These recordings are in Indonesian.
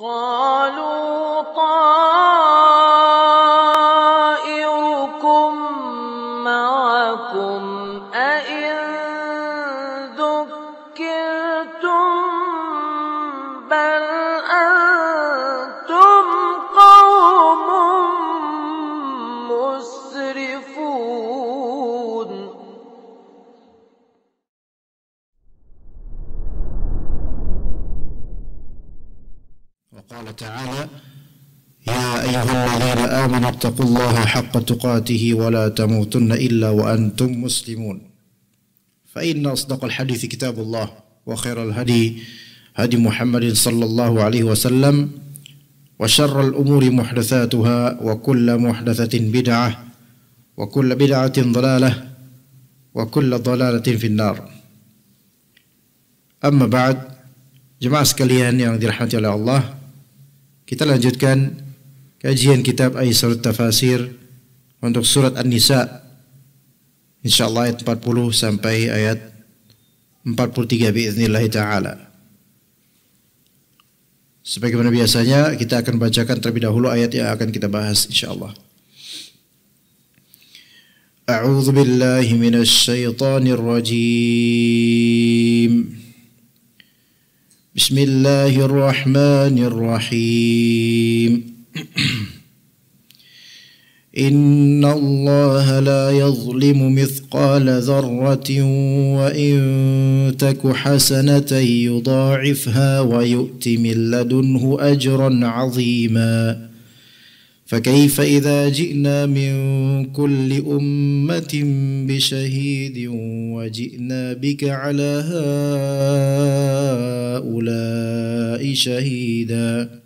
قالوا واتقوا الله حق تقاته ولا تموتن إلا وأنتم مسلمون فإن أصدق الحديث كتاب الله وخير الهدي هدي محمد صلى الله عليه وسلم وشر الأمور محدثاتها وكل محدثة بدعة وكل بدعة ضلالة وكل ضلالة في النار Amma بعد Jemaah sekalian yang dirahmati oleh Allah Kita lanjutkan kajian kitab Aisyar Tafasir untuk surat An-Nisa insyaallah ayat 40 sampai ayat 43 باذنillah taala. Sebagaimana biasanya kita akan bacakan terlebih dahulu ayat yang akan kita bahas insyaallah. A'udzu billahi minasy syaithanir rajim Bismillahirrahmanirrahim إن الله لا يظلم مثقال ذرة وإن تك حسنة يضاعفها ويؤت من لدنه أجرا عظيما فكيف إذا جئنا من كل أمة بشهيد وجئنا بك على هؤلاء شهيداً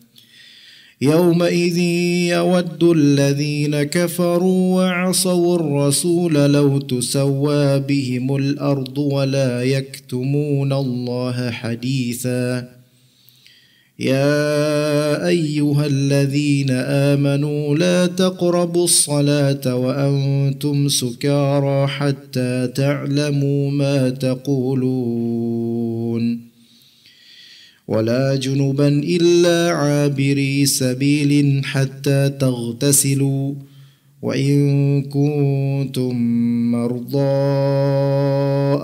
يومئذ يود الذين كفروا وعصوا الرسول لو تسوى بهم الارض ولا يكتمون الله حديثا يا ايها الذين امنوا لا تقربوا الصلاه وانتم سكارى حتى تعلموا ما تقولون ولا جنبا إلا عابري سبيل حتى تغتسلوا وإن كنتم مرضى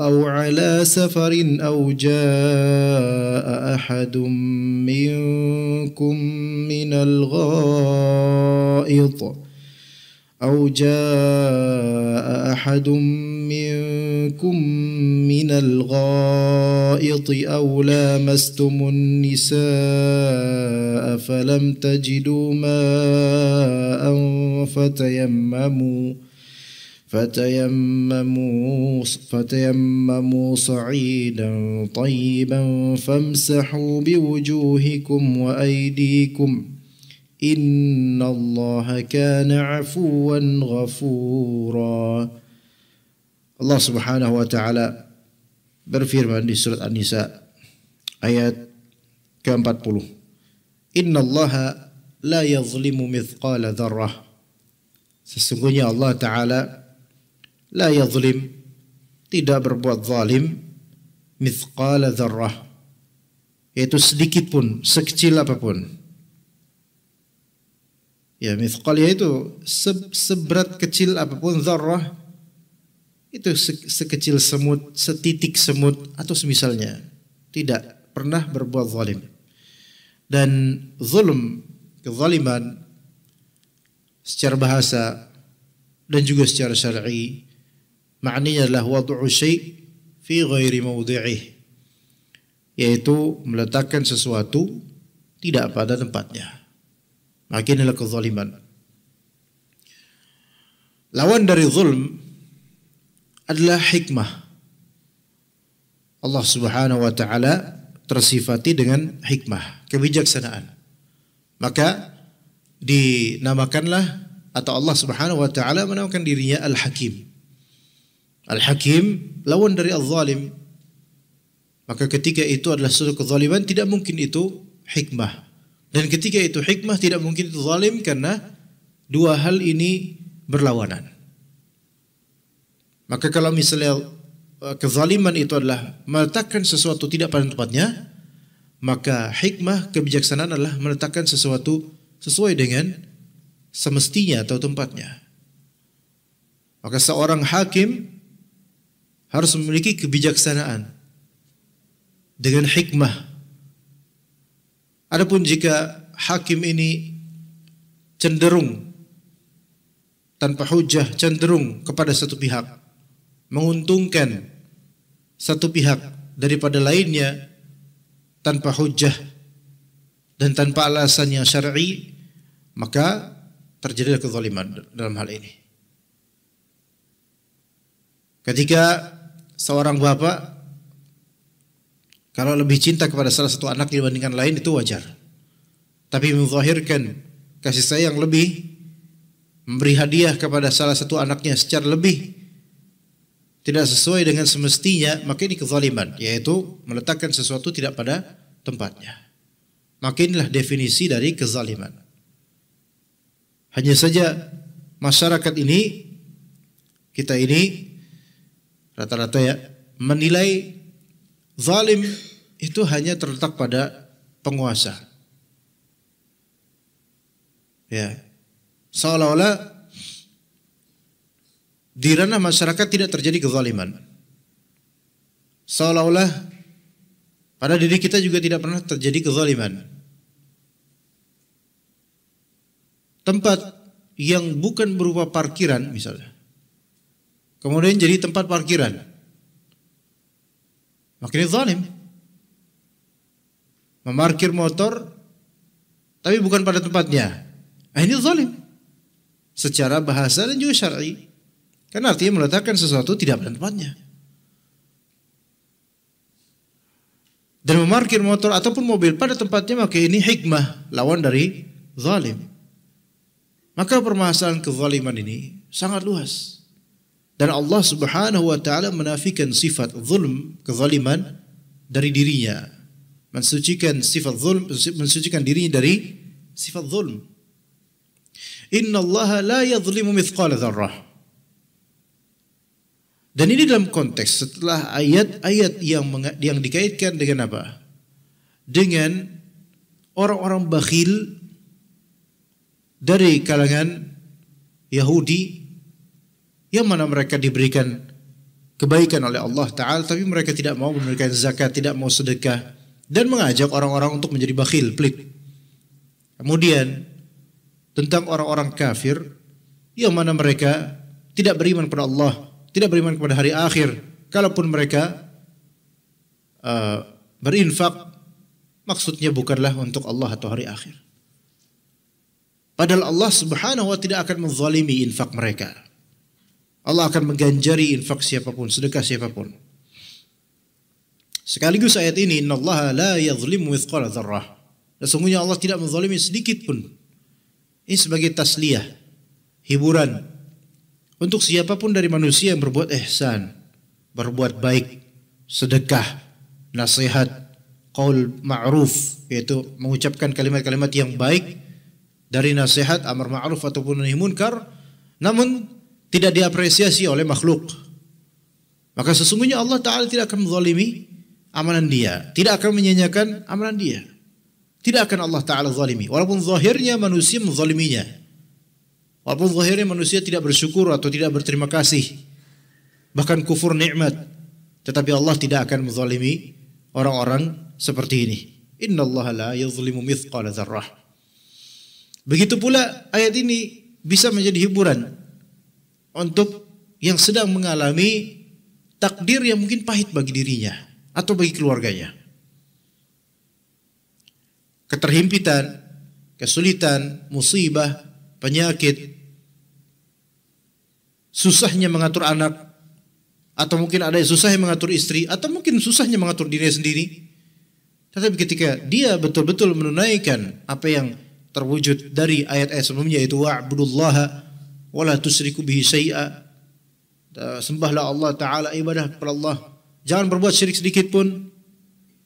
أو على سفر أو جاء أحد منكم من الغائط أو جاء أحد منكم منكم من الغائط أو لامستم النساء فلم تجدوا ماء فتيمموا فتيمموا فتيمموا صعيدا طيبا فامسحوا بوجوهكم وأيديكم إن الله كان عفوا غفورا Allah Subhanahu wa taala berfirman di surat An-Nisa ayat ke-40. Innallaha la yazlimu mithqala dzarrah. Sesungguhnya Allah taala la yazlim tidak berbuat zalim mithqala dzarrah yaitu sedikit pun sekecil apapun ya mithqal yaitu seberat kecil apapun zarrah itu se sekecil semut, setitik semut atau semisalnya tidak pernah berbuat zalim. Dan zulm, kezaliman secara bahasa dan juga secara syar'i maknanya adalah wad'u syai' fi ghairi mawdi'ih yaitu meletakkan sesuatu tidak pada tempatnya. Makinilah kezaliman. Lawan dari zulm adalah hikmah. Allah Subhanahu wa taala tersifati dengan hikmah, kebijaksanaan. Maka dinamakanlah atau Allah Subhanahu wa taala menamakan dirinya Al-Hakim. Al-Hakim lawan dari Al-Zalim. Maka ketika itu adalah suatu kezaliman tidak mungkin itu hikmah. Dan ketika itu hikmah tidak mungkin itu zalim karena dua hal ini berlawanan. Maka kalau misalnya eh, kezaliman itu adalah meletakkan sesuatu tidak pada tempatnya, maka hikmah kebijaksanaan adalah meletakkan sesuatu sesuai dengan semestinya atau tempatnya. Maka seorang hakim harus memiliki kebijaksanaan dengan hikmah. Adapun jika hakim ini cenderung tanpa hujah, cenderung kepada satu pihak, menguntungkan satu pihak daripada lainnya tanpa hujah dan tanpa alasan yang syar'i maka terjadilah kezaliman dalam hal ini. Ketika seorang bapak kalau lebih cinta kepada salah satu anak dibandingkan lain itu wajar. Tapi menzahirkan kasih sayang lebih memberi hadiah kepada salah satu anaknya secara lebih tidak sesuai dengan semestinya, maka ini kezaliman, yaitu meletakkan sesuatu tidak pada tempatnya. Maka inilah definisi dari kezaliman. Hanya saja masyarakat ini, kita ini rata-rata ya, menilai zalim itu hanya terletak pada penguasa. Ya. Seolah-olah di ranah masyarakat tidak terjadi kezaliman. Seolah-olah pada diri kita juga tidak pernah terjadi kezaliman. Tempat yang bukan berupa parkiran misalnya. Kemudian jadi tempat parkiran. Makin zalim. Memarkir motor tapi bukan pada tempatnya. Nah, ini zalim. Secara bahasa dan juga syar'i. Kan artinya meletakkan sesuatu tidak pada tempatnya. Dan memarkir motor ataupun mobil pada tempatnya maka ini hikmah lawan dari zalim. Maka permasalahan kezaliman ini sangat luas. Dan Allah Subhanahu wa taala menafikan sifat zulm, kezaliman dari dirinya. Mensucikan sifat zulm, mensucikan dirinya dari sifat zulm. Inna Allah la yadhlimu mithqala dzarrah. Dan ini dalam konteks setelah ayat-ayat yang yang dikaitkan dengan apa? Dengan orang-orang bakhil dari kalangan Yahudi yang mana mereka diberikan kebaikan oleh Allah Ta'ala tapi mereka tidak mau memberikan zakat, tidak mau sedekah dan mengajak orang-orang untuk menjadi bakhil, pelit. Kemudian tentang orang-orang kafir yang mana mereka tidak beriman kepada Allah tidak beriman kepada hari akhir, kalaupun mereka uh, berinfak, maksudnya bukanlah untuk Allah atau hari akhir. Padahal Allah subhanahu wa tidak akan menzalimi infak mereka. Allah akan mengganjari infak siapapun, sedekah siapapun. Sekaligus ayat ini, Inna Allah la yadhlimu mithqala dzarrah. Sesungguhnya Allah tidak menzalimi sedikit pun. Ini sebagai tasliyah, hiburan untuk siapapun dari manusia yang berbuat ihsan, berbuat baik, sedekah, nasihat, qaul ma'ruf, yaitu mengucapkan kalimat-kalimat yang baik dari nasihat, amar ma'ruf ataupun nahi munkar, namun tidak diapresiasi oleh makhluk. Maka sesungguhnya Allah Ta'ala tidak akan menzalimi amalan dia. Tidak akan menyanyiakan amalan dia. Tidak akan Allah Ta'ala zalimi. Walaupun zahirnya manusia menzaliminya. Walaupun zahirnya manusia tidak bersyukur atau tidak berterima kasih. Bahkan kufur nikmat. Tetapi Allah tidak akan menzalimi orang-orang seperti ini. Inna Allah la yuzlimu mithqala dzarrah. Begitu pula ayat ini bisa menjadi hiburan untuk yang sedang mengalami takdir yang mungkin pahit bagi dirinya atau bagi keluarganya. Keterhimpitan, kesulitan, musibah, penyakit, susahnya mengatur anak, atau mungkin ada yang susahnya mengatur istri, atau mungkin susahnya mengatur dirinya sendiri. Tetapi ketika dia betul-betul menunaikan apa yang terwujud dari ayat-ayat sebelumnya yaitu wa'budullaha wa la tusyriku bihi syai'a. Sembahlah Allah taala ibadah kepada Allah. Jangan berbuat syirik sedikit pun.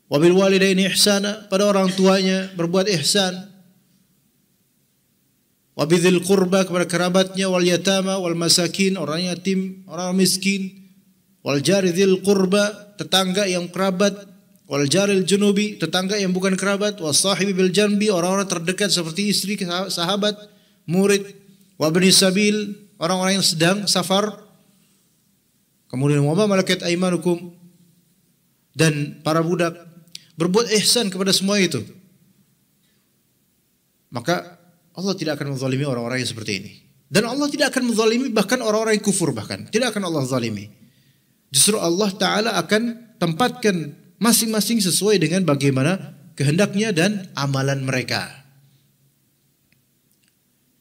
Wa walidaini ihsana, pada orang tuanya berbuat ihsan wabidil kurba kepada kerabatnya wal yatama wal masakin orang yatim orang miskin wal jaridil kurba tetangga yang kerabat wal jaril junubi tetangga yang bukan kerabat wal sahibi bil janbi orang-orang terdekat seperti istri sahabat murid wabni sabil orang-orang yang sedang safar kemudian wabah malakat aimanukum dan para budak berbuat ihsan kepada semua itu maka Allah tidak akan menzalimi orang-orang yang seperti ini. Dan Allah tidak akan menzalimi bahkan orang-orang yang kufur bahkan. Tidak akan Allah zalimi. Justru Allah Ta'ala akan tempatkan masing-masing sesuai dengan bagaimana kehendaknya dan amalan mereka.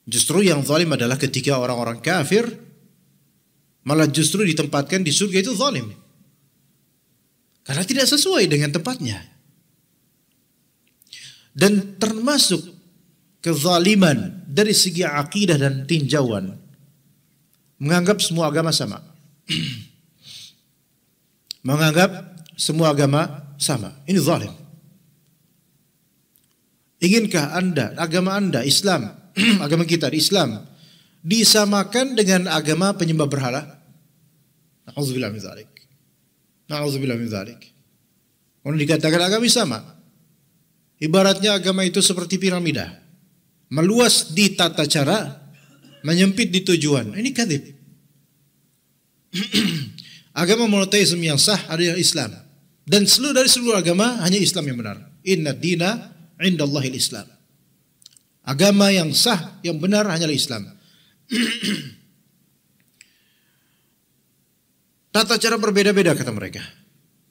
Justru yang zalim adalah ketika orang-orang kafir malah justru ditempatkan di surga itu zalim. Karena tidak sesuai dengan tempatnya. Dan termasuk kezaliman dari segi akidah dan tinjauan. Menganggap semua agama sama. Menganggap semua agama sama. Ini zalim. Inginkah Anda, agama Anda, Islam, agama kita di Islam, disamakan dengan agama penyembah berhala? Na'udzubillah min zalik. Na'udzubillah min zalik. Kalau dikatakan agama sama. Ibaratnya agama itu seperti piramida meluas di tata cara, menyempit di tujuan. Ini kadib. agama monoteisme yang sah adalah Islam. Dan seluruh dari seluruh agama hanya Islam yang benar. Inna dina indallahil Islam. Agama yang sah, yang benar hanyalah Islam. Tata cara berbeda-beda kata mereka.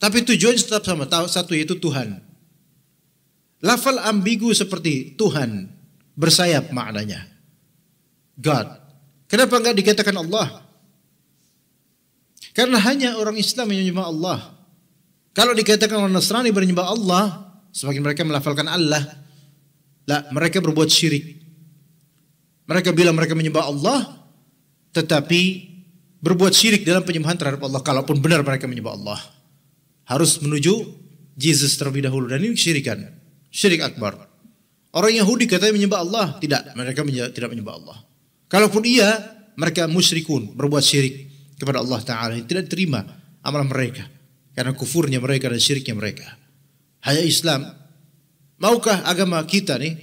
Tapi tujuan tetap sama, satu yaitu Tuhan. Lafal ambigu seperti Tuhan, bersayap maknanya. God. Kenapa enggak dikatakan Allah? Karena hanya orang Islam yang menyembah Allah. Kalau dikatakan orang Nasrani menyembah Allah, sebagian mereka melafalkan Allah, lah mereka berbuat syirik. Mereka bilang mereka menyembah Allah, tetapi berbuat syirik dalam penyembahan terhadap Allah kalaupun benar mereka menyembah Allah harus menuju Jesus terlebih dahulu dan ini syirikan syirik akbar Orang Yahudi katanya menyembah Allah, tidak, mereka menye tidak menyembah Allah. Kalaupun iya, mereka musyrikun, berbuat syirik kepada Allah Ta'ala. Tidak terima amalan mereka. Karena kufurnya mereka dan syiriknya mereka. Hanya Islam. Maukah agama kita nih,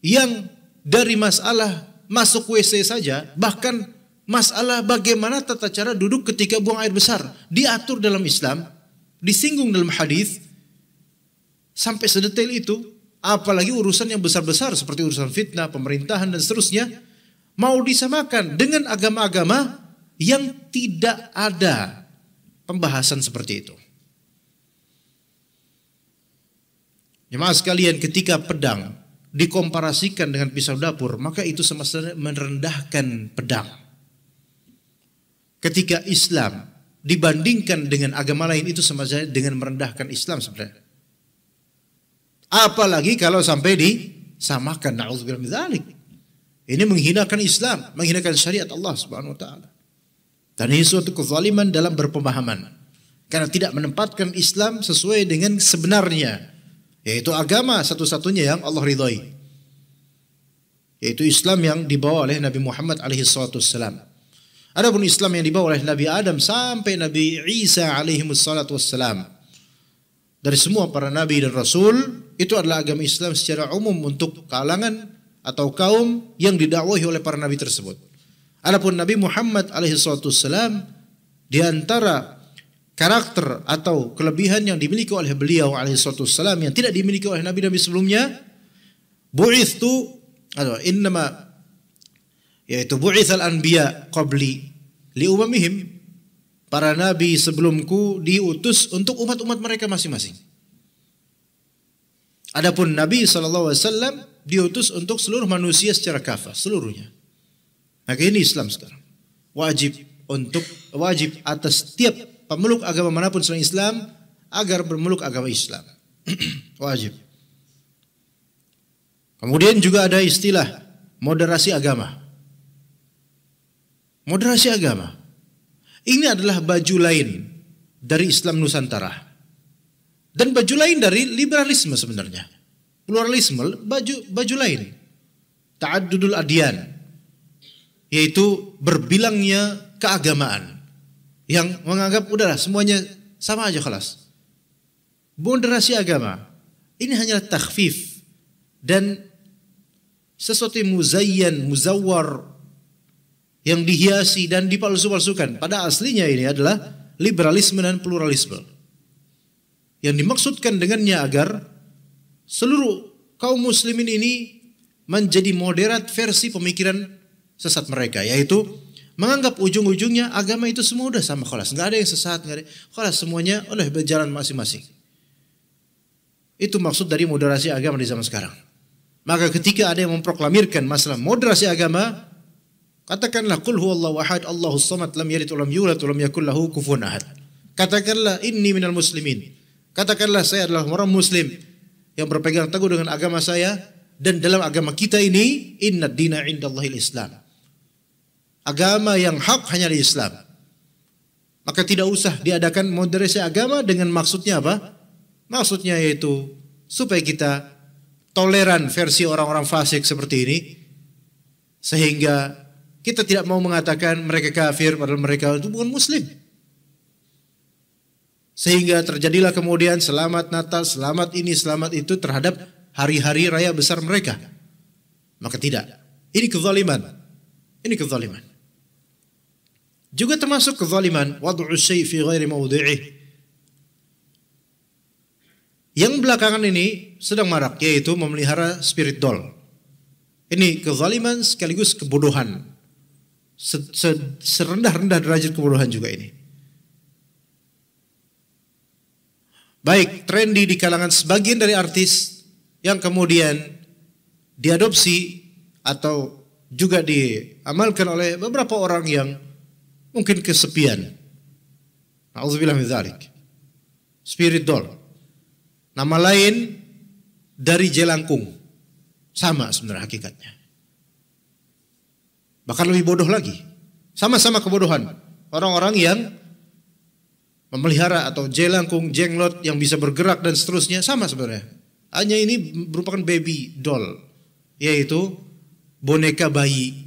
yang dari masalah masuk WC saja, bahkan masalah bagaimana tata cara duduk ketika buang air besar, diatur dalam Islam, disinggung dalam hadis sampai sedetail itu, Apalagi urusan yang besar-besar seperti urusan fitnah, pemerintahan dan seterusnya mau disamakan dengan agama-agama yang tidak ada pembahasan seperti itu. Jemaah sekalian ketika pedang dikomparasikan dengan pisau dapur, maka itu semestinya merendahkan pedang. Ketika Islam dibandingkan dengan agama lain itu sama dengan merendahkan Islam sebenarnya. Apalagi kalau sampai disamakan. Na'udzubillah Ini menghinakan Islam, menghinakan syariat Allah Subhanahu wa taala. Dan ini suatu kezaliman dalam berpemahaman. Karena tidak menempatkan Islam sesuai dengan sebenarnya, yaitu agama satu-satunya yang Allah ridhoi. Yaitu Islam yang dibawa oleh Nabi Muhammad alaihi salatu wassalam. Adapun Islam yang dibawa oleh Nabi Adam sampai Nabi Isa alaihi wassalam. Dari semua para nabi dan rasul itu adalah agama Islam secara umum untuk kalangan atau kaum yang didakwahi oleh para nabi tersebut. Adapun Nabi Muhammad alaihi wasallam di antara karakter atau kelebihan yang dimiliki oleh beliau alaihi wasallam yang tidak dimiliki oleh nabi-nabi sebelumnya bu'ithu atau innama yaitu bu'ithal anbiya qabli li umamihim para nabi sebelumku diutus untuk umat-umat mereka masing-masing. Adapun Nabi SAW diutus untuk seluruh manusia secara kafah, seluruhnya. Maka ini Islam sekarang. Wajib untuk wajib atas setiap pemeluk agama manapun selain Islam agar bermeluk agama Islam. wajib. Kemudian juga ada istilah moderasi agama. Moderasi agama. Ini adalah baju lain dari Islam Nusantara. Dan baju lain dari liberalisme sebenarnya. Pluralisme, baju baju lain. Ta'addudul adian. Yaitu berbilangnya keagamaan. Yang menganggap udahlah semuanya sama aja kelas. Moderasi agama. Ini hanya takhfif. Dan sesuatu yang muzayyan, muzawar, yang dihiasi dan dipalsu-palsukan. Pada aslinya ini adalah liberalisme dan pluralisme yang dimaksudkan dengannya agar seluruh kaum muslimin ini menjadi moderat versi pemikiran sesat mereka yaitu menganggap ujung-ujungnya agama itu semua udah sama kelas nggak ada yang sesat nggak ada kelas semuanya oleh berjalan masing-masing itu maksud dari moderasi agama di zaman sekarang maka ketika ada yang memproklamirkan masalah moderasi agama katakanlah kul huwallahu ahad Allahu samad lam yalid wa lam yulad wa lam yakul lahu kufuwan ahad katakanlah inni minal muslimin Katakanlah saya adalah orang muslim yang berpegang teguh dengan agama saya dan dalam agama kita ini inna dina indallahil islam. Agama yang hak hanya di Islam. Maka tidak usah diadakan moderasi agama dengan maksudnya apa? Maksudnya yaitu supaya kita toleran versi orang-orang fasik seperti ini sehingga kita tidak mau mengatakan mereka kafir padahal mereka itu bukan muslim. Sehingga terjadilah kemudian selamat Natal, selamat ini, selamat itu terhadap hari-hari raya besar mereka. Maka tidak. Ini kezaliman. Ini kezaliman. Juga termasuk kezaliman ghairi Yang belakangan ini sedang marak yaitu memelihara spirit doll. Ini kezaliman sekaligus kebodohan. Serendah-rendah derajat kebodohan juga ini. baik trendy di kalangan sebagian dari artis yang kemudian diadopsi atau juga diamalkan oleh beberapa orang yang mungkin kesepian. Nauzubillah Spirit doll. Nama lain dari jelangkung. Sama sebenarnya hakikatnya. Bahkan lebih bodoh lagi. Sama-sama kebodohan. Orang-orang yang memelihara atau jelangkung, jenglot yang bisa bergerak dan seterusnya sama sebenarnya. Hanya ini merupakan baby doll, yaitu boneka bayi.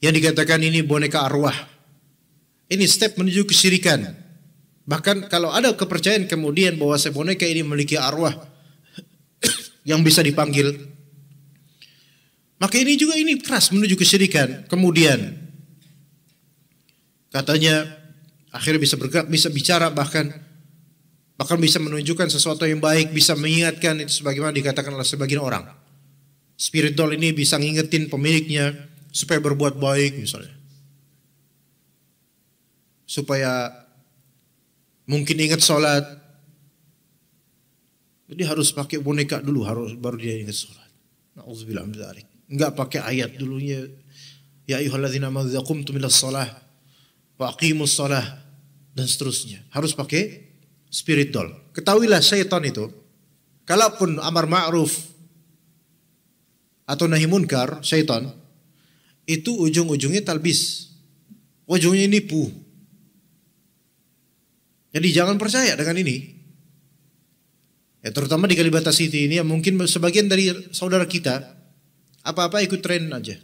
Yang dikatakan ini boneka arwah. Ini step menuju kesyirikan. Bahkan kalau ada kepercayaan kemudian bahwa boneka ini memiliki arwah yang bisa dipanggil, maka ini juga ini keras menuju kesyirikan. Kemudian katanya Akhirnya bisa bergerak, bisa bicara bahkan bahkan bisa menunjukkan sesuatu yang baik, bisa mengingatkan itu sebagaimana dikatakan oleh sebagian orang. Spirit doll ini bisa ngingetin pemiliknya supaya berbuat baik misalnya. Supaya mungkin ingat sholat. Jadi harus pakai boneka dulu harus baru dia ingat sholat. Nauzubillah Enggak pakai ayat dulunya. Ya ayuhalladzina amanu qumtum milas sholat waqimus sholah dan seterusnya. Harus pakai spirit doll. Ketahuilah setan itu kalaupun amar ma'ruf atau nahi munkar setan itu ujung-ujungnya talbis. Ujungnya nipu. Jadi jangan percaya dengan ini. Ya, terutama di Kalibata City ini ya mungkin sebagian dari saudara kita apa-apa ikut tren aja.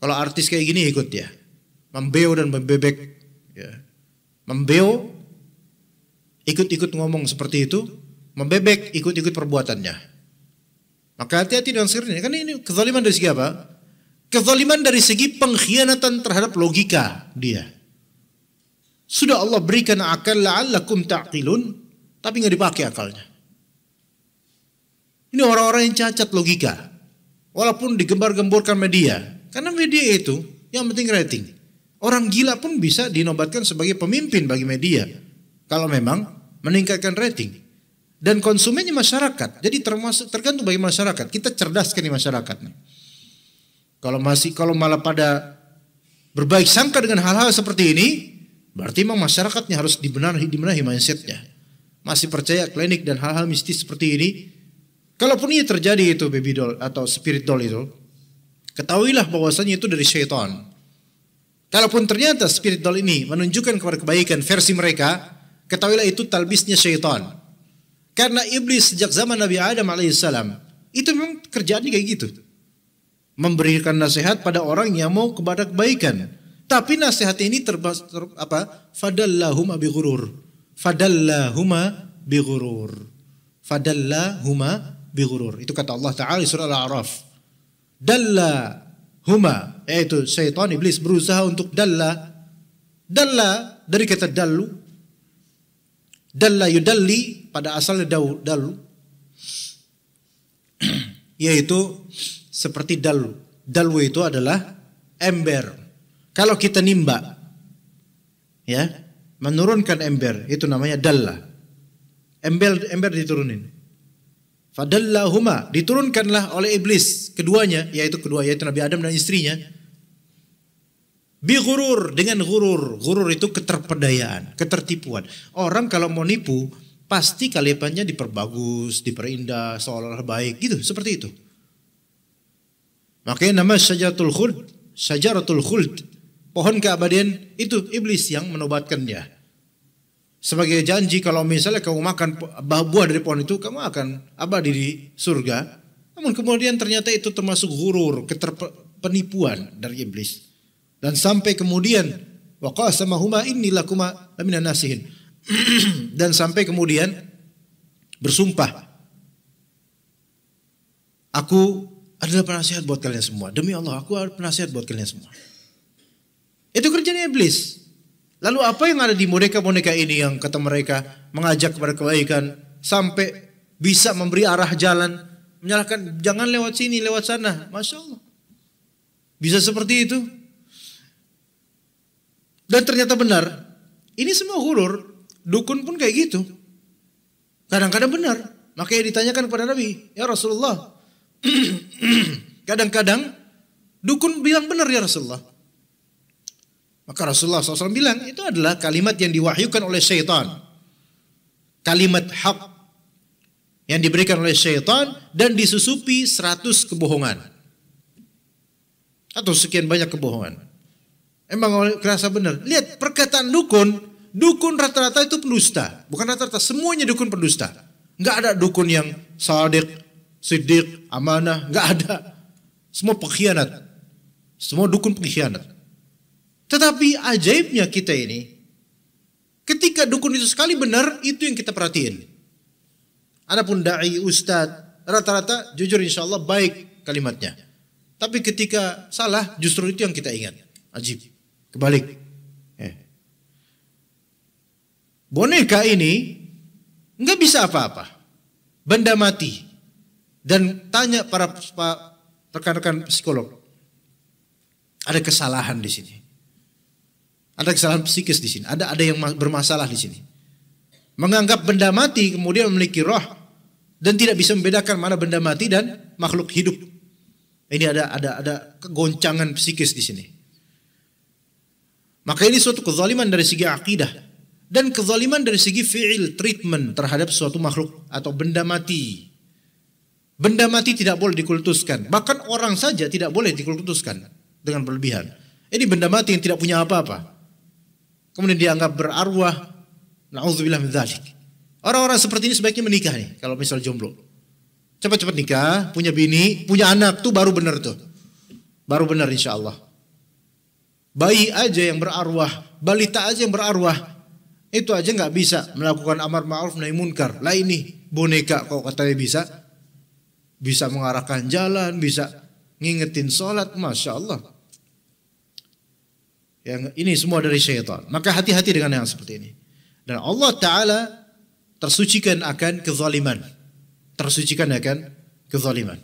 Kalau artis kayak gini ikut ya membeo dan membebek. Ya. Membeo ikut-ikut ngomong seperti itu, membebek ikut-ikut perbuatannya. Maka hati-hati dengan sekiranya ini. Karena ini kezaliman dari segi apa? Kezaliman dari segi pengkhianatan terhadap logika dia. Sudah Allah berikan akal la'allakum ta'qilun, tapi nggak dipakai akalnya. Ini orang-orang yang cacat logika. Walaupun digembar-gemborkan media. Karena media itu yang penting rating. Orang gila pun bisa dinobatkan sebagai pemimpin bagi media. Kalau memang meningkatkan rating. Dan konsumennya masyarakat. Jadi termasuk tergantung bagi masyarakat. Kita cerdaskan di masyarakat. Kalau masih kalau malah pada berbaik sangka dengan hal-hal seperti ini, berarti memang masyarakatnya harus dibenahi dibenahi mindsetnya. Masih percaya klinik dan hal-hal mistis seperti ini. Kalaupun ini terjadi itu baby doll atau spirit doll itu, ketahuilah bahwasanya itu dari syaitan. Kalaupun ternyata spirit doll ini menunjukkan kepada kebaikan versi mereka, ketahuilah itu talbisnya syaitan. Karena iblis sejak zaman Nabi Adam alaihissalam itu memang kerjaannya kayak gitu. Memberikan nasihat pada orang yang mau kepada kebaikan. Tapi nasihat ini terbas ter, apa? Fadallahum bi ghurur. Fadallahuma bi ghurur. Fadallahuma bi ghurur. Itu kata Allah Ta'ala surah Al-A'raf. Dalla huma yaitu syaitan iblis berusaha untuk dalla dalla dari kata dalu dalla yudalli pada asalnya dalu dalu. yaitu seperti dalu dalu itu adalah ember kalau kita nimba ya menurunkan ember itu namanya dalla ember ember diturunin Fadallahuma diturunkanlah oleh iblis keduanya yaitu kedua yaitu Nabi Adam dan istrinya bi dengan gurur gurur itu keterpedayaan ketertipuan orang kalau mau nipu pasti kalipannya diperbagus diperindah seolah-olah baik gitu seperti itu makanya nama sajaratul khuld sajaratul khuld pohon keabadian itu iblis yang menobatkannya sebagai janji kalau misalnya kamu makan buah dari pohon itu kamu akan abadi di surga. Namun kemudian ternyata itu termasuk hurur, penipuan dari iblis. Dan sampai kemudian waqasamahuma inni lakuma laminan nasihin. Dan sampai kemudian bersumpah Aku adalah penasihat buat kalian semua. Demi Allah, aku adalah penasihat buat kalian semua. Itu kerjanya iblis. Lalu apa yang ada di boneka-boneka ini yang kata mereka mengajak kepada kebaikan sampai bisa memberi arah jalan, menyalahkan jangan lewat sini, lewat sana. Masya Allah. Bisa seperti itu. Dan ternyata benar, ini semua hulur dukun pun kayak gitu. Kadang-kadang benar. Makanya ditanyakan kepada Nabi, ya Rasulullah. Kadang-kadang dukun bilang benar ya Rasulullah. Maka Rasulullah SAW bilang itu adalah kalimat yang diwahyukan oleh Setan, Kalimat hak yang diberikan oleh Setan dan disusupi seratus kebohongan. Atau sekian banyak kebohongan. Emang kerasa benar. Lihat perkataan dukun, dukun rata-rata itu pendusta. Bukan rata-rata, semuanya dukun pendusta. Enggak ada dukun yang sadik, sidik, amanah, enggak ada. Semua pengkhianat. Semua dukun pengkhianat. Tetapi ajaibnya kita ini, ketika dukun itu sekali benar, itu yang kita perhatiin. Adapun dai, ustad, rata-rata jujur insya Allah baik kalimatnya. Tapi ketika salah, justru itu yang kita ingat. Ajib. Kebalik. Eh. Boneka ini nggak bisa apa-apa. Benda mati. Dan tanya para rekan-rekan psikolog. Ada kesalahan di sini. Ada kesalahan psikis di sini. Ada ada yang bermasalah di sini. Menganggap benda mati kemudian memiliki roh dan tidak bisa membedakan mana benda mati dan makhluk hidup. Ini ada ada ada kegoncangan psikis di sini. Maka ini suatu kezaliman dari segi akidah dan kezaliman dari segi fi'il treatment terhadap suatu makhluk atau benda mati. Benda mati tidak boleh dikultuskan. Bahkan orang saja tidak boleh dikultuskan dengan berlebihan. Ini benda mati yang tidak punya apa-apa kemudian dianggap berarwah. Nauzubillah min Orang-orang seperti ini sebaiknya menikah nih kalau misal jomblo. Cepat-cepat nikah, punya bini, punya anak tuh baru benar tuh. Baru benar insya Allah. Bayi aja yang berarwah, balita aja yang berarwah. Itu aja nggak bisa melakukan amar ma'ruf nahi munkar. Lah ini boneka kok katanya bisa. Bisa mengarahkan jalan, bisa ngingetin sholat, Masya Allah. Yang ini semua dari syaitan. Maka hati-hati dengan yang seperti ini. Dan Allah Ta'ala tersucikan akan kezaliman. Tersucikan akan kezaliman.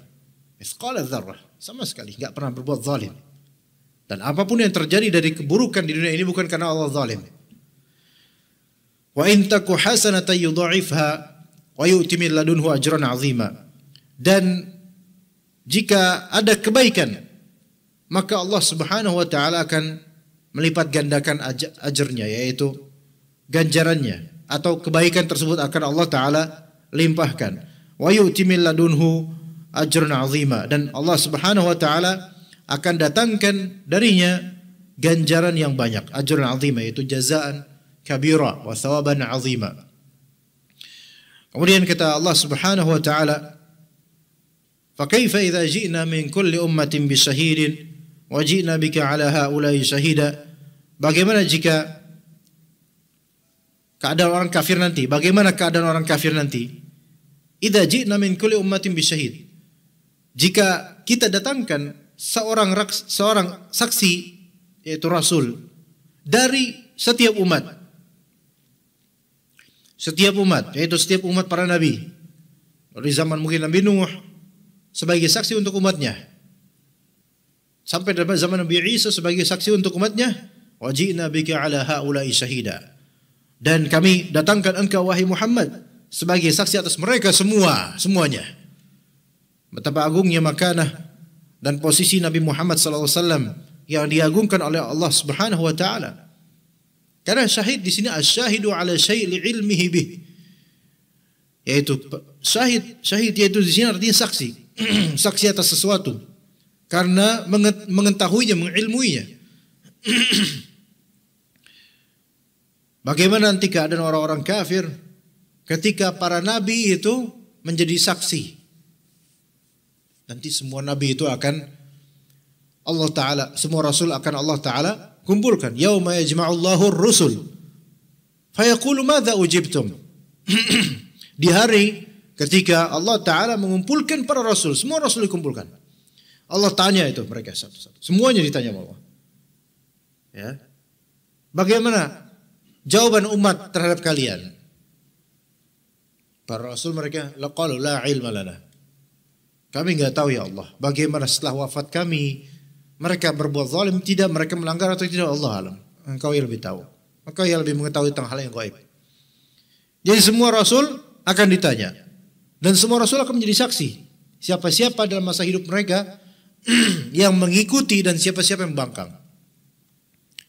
Mithqala dzarrah. Sama sekali. nggak pernah berbuat zalim. Dan apapun yang terjadi dari keburukan di dunia ini bukan karena Allah zalim. Wa in taku hasanatan yudha'ifha wa yu'ti ladunhu ajran 'azima. Dan jika ada kebaikan maka Allah Subhanahu wa taala akan melipat gandakan aj ajarnya yaitu ganjarannya atau kebaikan tersebut akan Allah taala limpahkan. Wa yu'ti ladunhu ajrun 'azima dan Allah Subhanahu wa taala akan datangkan darinya ganjaran yang banyak, ajrun 'azima yaitu jazaan kabira wa thawaban 'azima. Kemudian kata Allah Subhanahu wa taala فكيف min kulli من bi أمة بشهيد وجئنا بك على هؤلاء شهيدا Bagaimana jika keadaan orang kafir nanti? Bagaimana keadaan orang kafir nanti? Idza ji'na min kulli ummatin bisyahid. Jika kita datangkan seorang raks, seorang saksi yaitu rasul dari setiap umat. Setiap umat, yaitu setiap umat para nabi. Dari zaman mungkin Nabi Nuh sebagai saksi untuk umatnya. Sampai dari zaman Nabi Isa sebagai saksi untuk umatnya wajina bika ala haula'i syahida. Dan kami datangkan engkau wahai Muhammad sebagai saksi atas mereka semua, semuanya. Betapa agungnya makanah dan posisi Nabi Muhammad SAW yang diagungkan oleh Allah Subhanahu wa taala. Karena syahid di sini asyahidu ala syai' li ilmihi bih. Yaitu syahid, syahid yaitu di sini artinya saksi. saksi atas sesuatu karena mengetahuinya, mengilmuinya. Bagaimana nanti keadaan orang-orang kafir ketika para nabi itu menjadi saksi? Nanti semua nabi itu akan Allah Ta'ala, semua rasul akan Allah Ta'ala kumpulkan. Yauma yajma'ullahu rusul. Fayaqulu mada ujibtum. Di hari ketika Allah Ta'ala mengumpulkan para rasul. Semua rasul dikumpulkan. Allah tanya itu mereka satu-satu. Semuanya ditanya Allah. Ya. Bagaimana jawaban umat terhadap kalian. Para Rasul mereka, laqalu la ilma lana. Kami nggak tahu ya Allah, bagaimana setelah wafat kami, mereka berbuat zalim, tidak mereka melanggar atau tidak Allah alam. Engkau yang lebih tahu. Engkau yang lebih mengetahui tentang hal yang gaib. Jadi semua Rasul akan ditanya. Dan semua Rasul akan menjadi saksi. Siapa-siapa dalam masa hidup mereka yang mengikuti dan siapa-siapa yang membangkang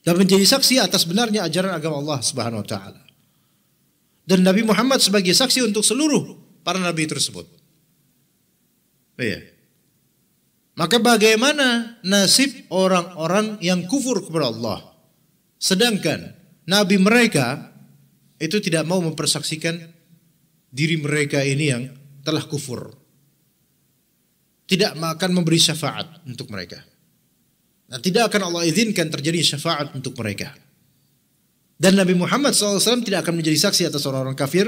dan menjadi saksi atas benarnya ajaran agama Allah Subhanahu wa taala. Dan Nabi Muhammad sebagai saksi untuk seluruh para nabi tersebut. Iya. Maka bagaimana nasib orang-orang yang kufur kepada Allah? Sedangkan nabi mereka itu tidak mau mempersaksikan diri mereka ini yang telah kufur. Tidak akan memberi syafaat untuk mereka. Dan tidak akan Allah izinkan terjadi syafaat untuk mereka. Dan Nabi Muhammad SAW tidak akan menjadi saksi atas orang-orang kafir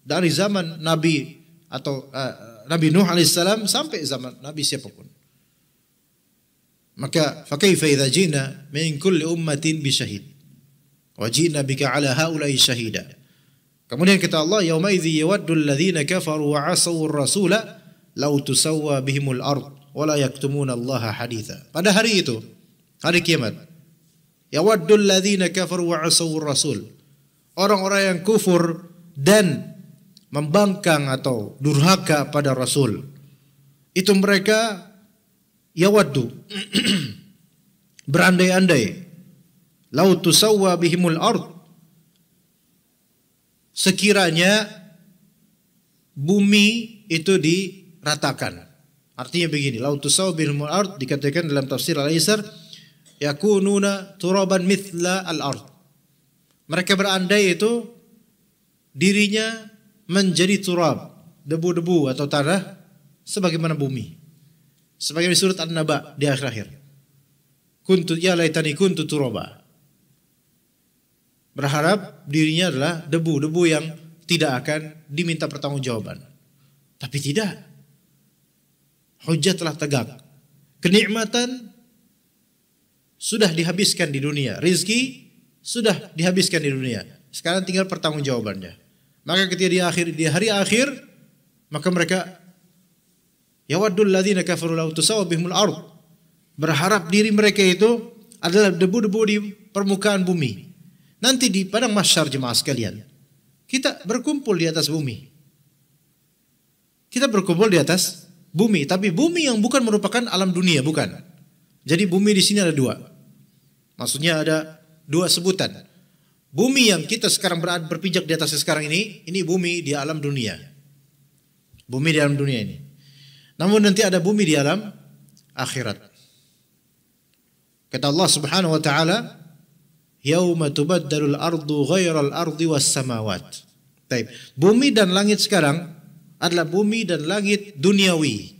dari zaman Nabi atau uh, Nabi Nuh alaihissalam sampai zaman Nabi siapapun. Maka fakaifa idza jina min kulli ummatin bi syahid wa jina bika ala haula'i syahida. Kemudian kata Allah yauma idzi yawaddu alladziina kafaru wa 'asaw ar-rasula law tusawwa bihimul ardh wala yaktumuna Allah haditha. Pada hari itu, hari kiamat. waddul ladhina kafir wa asawur rasul. Orang-orang yang kufur dan membangkang atau durhaka pada rasul. Itu mereka waddu. berandai-andai lau tusawwa bihimul ard sekiranya bumi itu diratakan Artinya begini, tusaw bil ard dikatakan dalam tafsir Al-Isar yakununa turaban mithla al-ard. Mereka berandai itu dirinya menjadi turab, debu-debu atau tanah sebagaimana bumi. Sebagaimana surat An-Naba di akhir-akhir. Kuntu ya laitani kuntu turaba. Berharap dirinya adalah debu-debu yang tidak akan diminta pertanggungjawaban. Tapi tidak, hujah telah tegak. Kenikmatan sudah dihabiskan di dunia, rizki sudah dihabiskan di dunia. Sekarang tinggal pertanggungjawabannya. Maka ketika di akhir di hari akhir maka mereka Ya ladzina kafaru law tusawa bihumul ard. Berharap diri mereka itu adalah debu-debu di permukaan bumi. Nanti di padang mahsyar jemaah sekalian, kita berkumpul di atas bumi. Kita berkumpul di atas bumi, tapi bumi yang bukan merupakan alam dunia, bukan. Jadi bumi di sini ada dua. Maksudnya ada dua sebutan. Bumi yang kita sekarang berada berpijak di atasnya sekarang ini, ini bumi di alam dunia. Bumi di alam dunia ini. Namun nanti ada bumi di alam akhirat. Kata Allah Subhanahu wa taala, "Yauma tubaddalul ardu ghairal ardi was samawat." Baik, bumi dan langit sekarang adalah bumi dan langit duniawi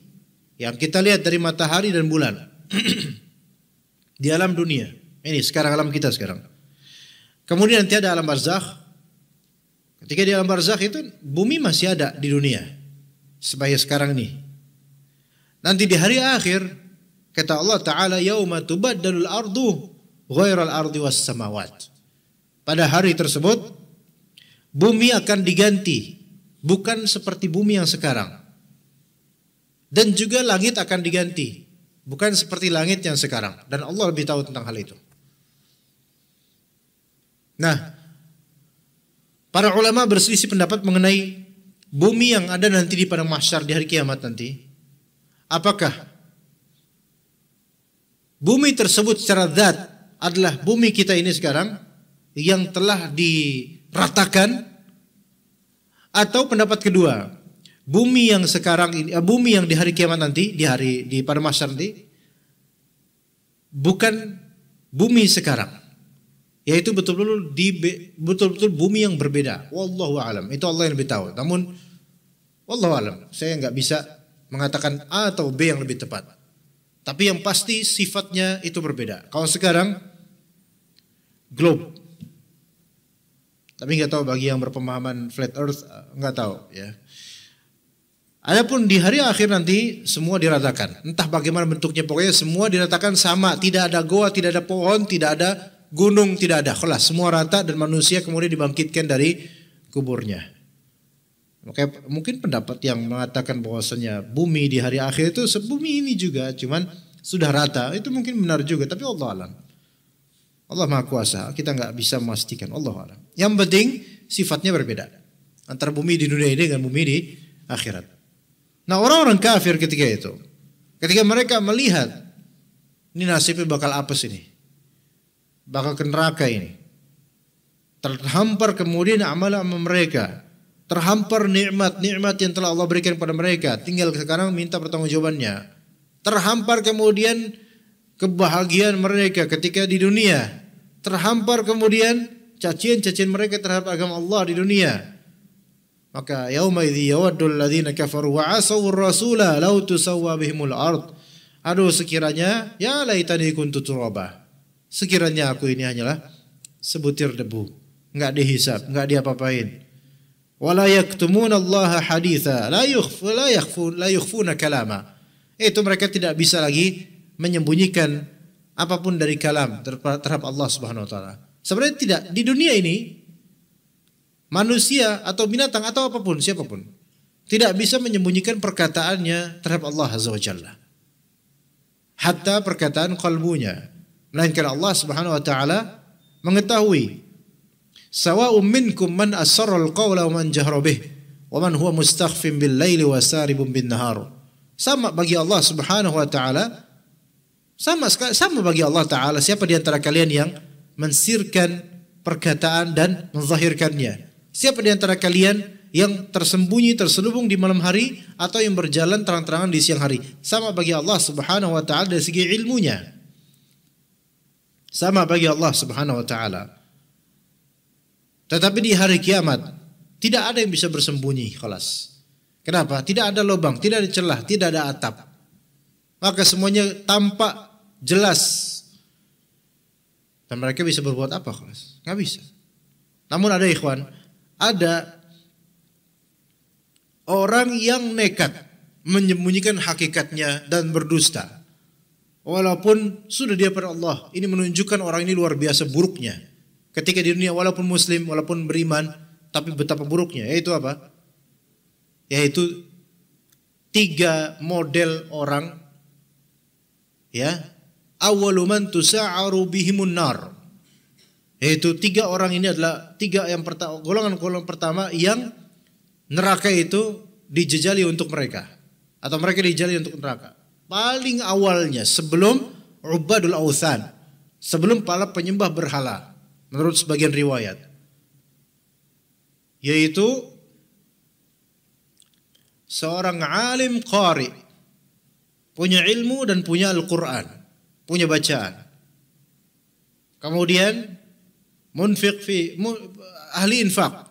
yang kita lihat dari matahari dan bulan di alam dunia. Ini sekarang alam kita sekarang. Kemudian nanti ada alam barzakh. Ketika di alam barzakh itu bumi masih ada di dunia sebagai sekarang ini. Nanti di hari akhir kata Allah taala yauma tubaddalul ardu ghairal ardi was samawat. Pada hari tersebut bumi akan diganti bukan seperti bumi yang sekarang. Dan juga langit akan diganti, bukan seperti langit yang sekarang. Dan Allah lebih tahu tentang hal itu. Nah, para ulama berselisih pendapat mengenai bumi yang ada nanti di padang mahsyar di hari kiamat nanti. Apakah bumi tersebut secara zat adalah bumi kita ini sekarang yang telah diratakan atau pendapat kedua, bumi yang sekarang ini, eh, bumi yang di hari kiamat nanti, di hari di pada masa nanti, bukan bumi sekarang, yaitu betul-betul di betul-betul bumi yang berbeda. Wallahu alam. Itu Allah yang lebih tahu. Namun wallahu alam, saya nggak bisa mengatakan A atau B yang lebih tepat. Tapi yang pasti sifatnya itu berbeda. Kalau sekarang globe tapi nggak tahu bagi yang berpemahaman flat earth eh, nggak tahu ya. Adapun di hari akhir nanti semua diratakan. Entah bagaimana bentuknya pokoknya semua diratakan sama, tidak ada goa, tidak ada pohon, tidak ada gunung, tidak ada. Kelas semua rata dan manusia kemudian dibangkitkan dari kuburnya. Oke, mungkin pendapat yang mengatakan bahwasanya bumi di hari akhir itu sebumi ini juga cuman sudah rata itu mungkin benar juga tapi Allah alam. Allah Maha Kuasa, kita nggak bisa memastikan. Allah alam. Yang penting sifatnya berbeda antara bumi di dunia ini dengan bumi di akhirat. Nah orang-orang kafir ketika itu, ketika mereka melihat ini nasibnya bakal apa sih ini, bakal ke neraka ini, terhampar kemudian amal-amal mereka, terhampar nikmat-nikmat yang telah Allah berikan kepada mereka, tinggal sekarang minta pertanggungjawabannya. Terhampar kemudian kebahagiaan mereka ketika di dunia terhampar kemudian cacian-cacian mereka terhadap agama Allah di dunia. Maka yauma idzi yawaddul ladzina kafaru wa asaw rasula law tusawwa bihimul ard. Aduh sekiranya ya laitani kuntu turaba. Sekiranya aku ini hanyalah sebutir debu, enggak dihisap enggak diapa-apain. Wala yaktumuna Allah haditha la yukhfu la yakhfu la yukhfuna kalama. Itu mereka tidak bisa lagi menyembunyikan apapun dari kalam terhadap Allah Subhanahu wa taala. Sebenarnya tidak di dunia ini manusia atau binatang atau apapun siapapun tidak bisa menyembunyikan perkataannya terhadap Allah Azza wa Jalla. Hatta perkataan kalbunya. Melainkan Allah Subhanahu wa taala mengetahui sawa'un minkum man asarra al-qawla wa man jahra bih wa man huwa mustakhfin bil laili wa saribun bin nahar. Sama bagi Allah Subhanahu wa taala sama sama bagi Allah Ta'ala. Siapa di antara kalian yang mensirkan perkataan dan menzahirkannya? Siapa di antara kalian yang tersembunyi, terselubung di malam hari atau yang berjalan terang-terangan di siang hari? Sama bagi Allah Subhanahu wa taala dari segi ilmunya. Sama bagi Allah Subhanahu wa taala. Tetapi di hari kiamat tidak ada yang bisa bersembunyi, kelas. Kenapa? Tidak ada lubang, tidak ada celah, tidak ada atap maka semuanya tampak jelas. Dan mereka bisa berbuat apa kelas? Nggak bisa. Namun ada ikhwan, ada orang yang nekat menyembunyikan hakikatnya dan berdusta. Walaupun sudah dia pada Allah, ini menunjukkan orang ini luar biasa buruknya. Ketika di dunia walaupun muslim, walaupun beriman, tapi betapa buruknya, yaitu apa? Yaitu tiga model orang ya awwalu man tusa'aru bihimun nar yaitu tiga orang ini adalah tiga yang pertama golongan-golongan pertama yang neraka itu dijejali untuk mereka atau mereka dijejali untuk neraka paling awalnya sebelum ubadul authan sebelum para penyembah berhala menurut sebagian riwayat yaitu seorang alim qari punya ilmu dan punya Al-Quran, punya bacaan. Kemudian munfiq fi ahli infak.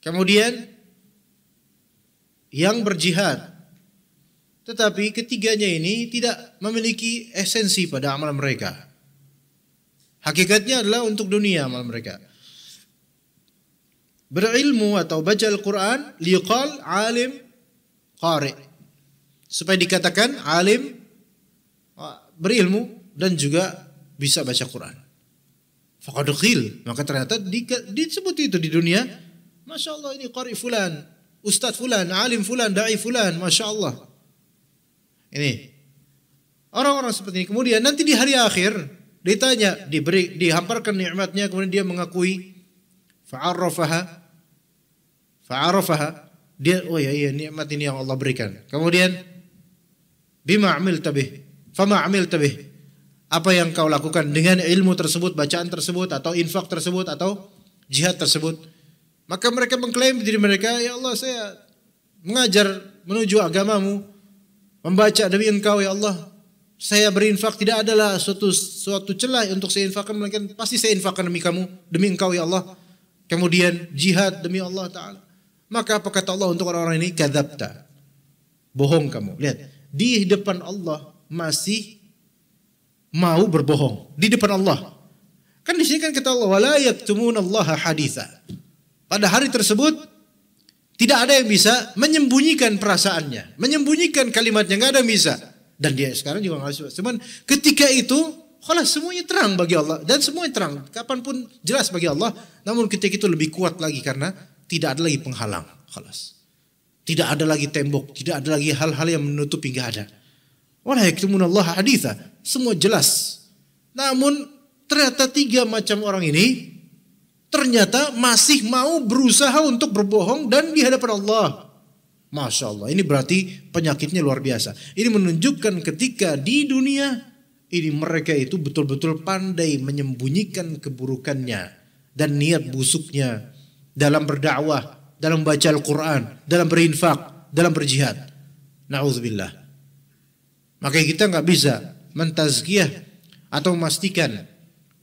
Kemudian yang berjihad. Tetapi ketiganya ini tidak memiliki esensi pada amal mereka. Hakikatnya adalah untuk dunia amal mereka. Berilmu atau baca Al-Quran, liqal alim qari' supaya dikatakan alim berilmu dan juga bisa baca Quran. Fakadukil maka ternyata di, disebut itu di dunia, Masya Allah ini qari fulan, ustadz fulan, alim fulan, dai fulan, Masya Allah. Ini orang-orang seperti ini. Kemudian nanti di hari akhir ditanya, diberi, dihamparkan nikmatnya, kemudian dia mengakui, fa'arrafaha, fa'arrafaha, dia oh ya iya nikmat ini yang Allah berikan. Kemudian bima amil tabih fama amil tabih apa yang kau lakukan dengan ilmu tersebut bacaan tersebut atau infak tersebut atau jihad tersebut maka mereka mengklaim diri mereka ya Allah saya mengajar menuju agamamu membaca demi engkau ya Allah saya berinfak tidak adalah suatu suatu celah untuk saya infakkan melainkan pasti saya infakkan demi kamu demi engkau ya Allah kemudian jihad demi Allah taala maka apa kata Allah untuk orang-orang ini kadzabta bohong kamu lihat di depan Allah masih mau berbohong di depan Allah. Kan di sini kan kita Allah wala Allah haditha. Pada hari tersebut tidak ada yang bisa menyembunyikan perasaannya, menyembunyikan kalimatnya nggak ada yang bisa. Dan dia sekarang juga nggak bisa Cuman ketika itu Kholas semuanya terang bagi Allah dan semuanya terang kapanpun jelas bagi Allah namun ketika itu lebih kuat lagi karena tidak ada lagi penghalang kholas tidak ada lagi tembok, tidak ada lagi hal-hal yang menutupi, hingga ada. Wala Allah haditha. Semua jelas. Namun ternyata tiga macam orang ini ternyata masih mau berusaha untuk berbohong dan di Allah. Masya Allah, ini berarti penyakitnya luar biasa. Ini menunjukkan ketika di dunia ini mereka itu betul-betul pandai menyembunyikan keburukannya dan niat busuknya dalam berdakwah dalam baca Al-Quran, dalam berinfak, dalam berjihad. Na'udzubillah. Makanya kita nggak bisa mentazkiyah atau memastikan